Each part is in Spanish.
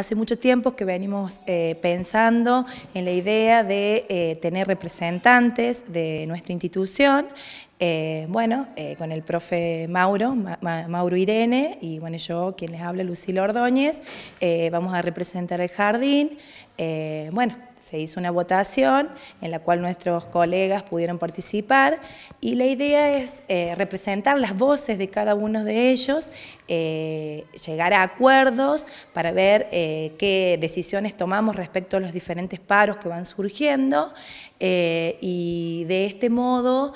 Hace mucho tiempo que venimos eh, pensando en la idea de eh, tener representantes de nuestra institución eh, bueno, con el profe Mauro, Mauro Irene, y bueno, yo, quien les habla, Lucila Ordóñez, vamos a representar el jardín. bueno, se hizo una votación en la cual nuestros colegas pudieron participar y la idea es eh, representar las voces de cada uno de ellos, eh, llegar a acuerdos para ver eh, qué decisiones tomamos respecto a los diferentes paros que van surgiendo y de este modo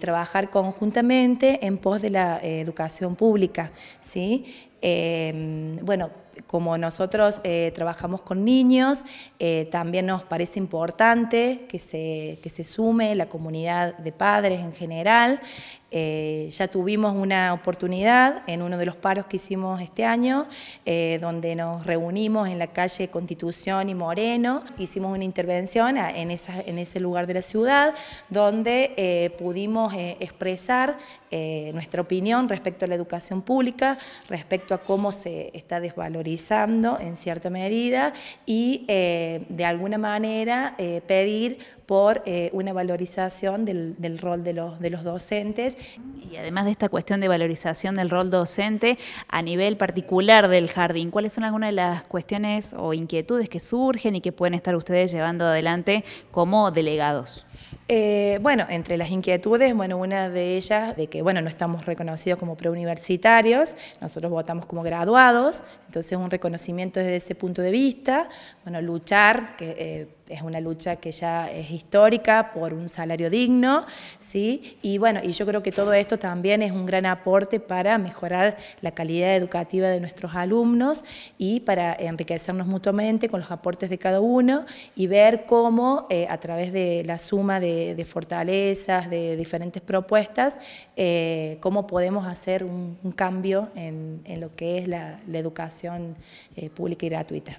trabajar conjuntamente en pos de la educación pública. ¿sí? Em, bueno, como nosotros eh, trabajamos con niños, eh, también nos parece importante que se, se sume la comunidad de padres en general. Eh, ya tuvimos una oportunidad en uno de los paros que hicimos este año, donde nos reunimos en la calle Constitución y Moreno. Hicimos una intervención en, esa, en ese lugar de la ciudad, donde pudimos expresar nuestra opinión respecto a la educación pública, respecto a cómo se está desvalorizando en cierta medida y eh, de alguna manera eh, pedir por eh, una valorización del, rol de los, de los docentes. Y además de esta cuestión de valorización del rol docente a nivel particular del jardín, ¿cuáles son algunas de las cuestiones o inquietudes que surgen y que pueden estar ustedes llevando adelante como delegados? Eh, bueno, entre las inquietudes, bueno, una de ellas de que, bueno, no estamos reconocidos como preuniversitarios, nosotros votamos como graduados, entonces un reconocimiento desde ese punto de vista, bueno, luchar, que... Eh, es una lucha que ya es histórica por un salario digno, ¿sí? Y bueno, y yo creo que todo esto también es un gran aporte para mejorar la calidad educativa de nuestros alumnos y para enriquecernos mutuamente con los aportes de cada uno y ver cómo eh, a través de la suma de, fortalezas, de diferentes propuestas, eh, cómo podemos hacer un, cambio en, lo que es la, educación eh, pública y gratuita.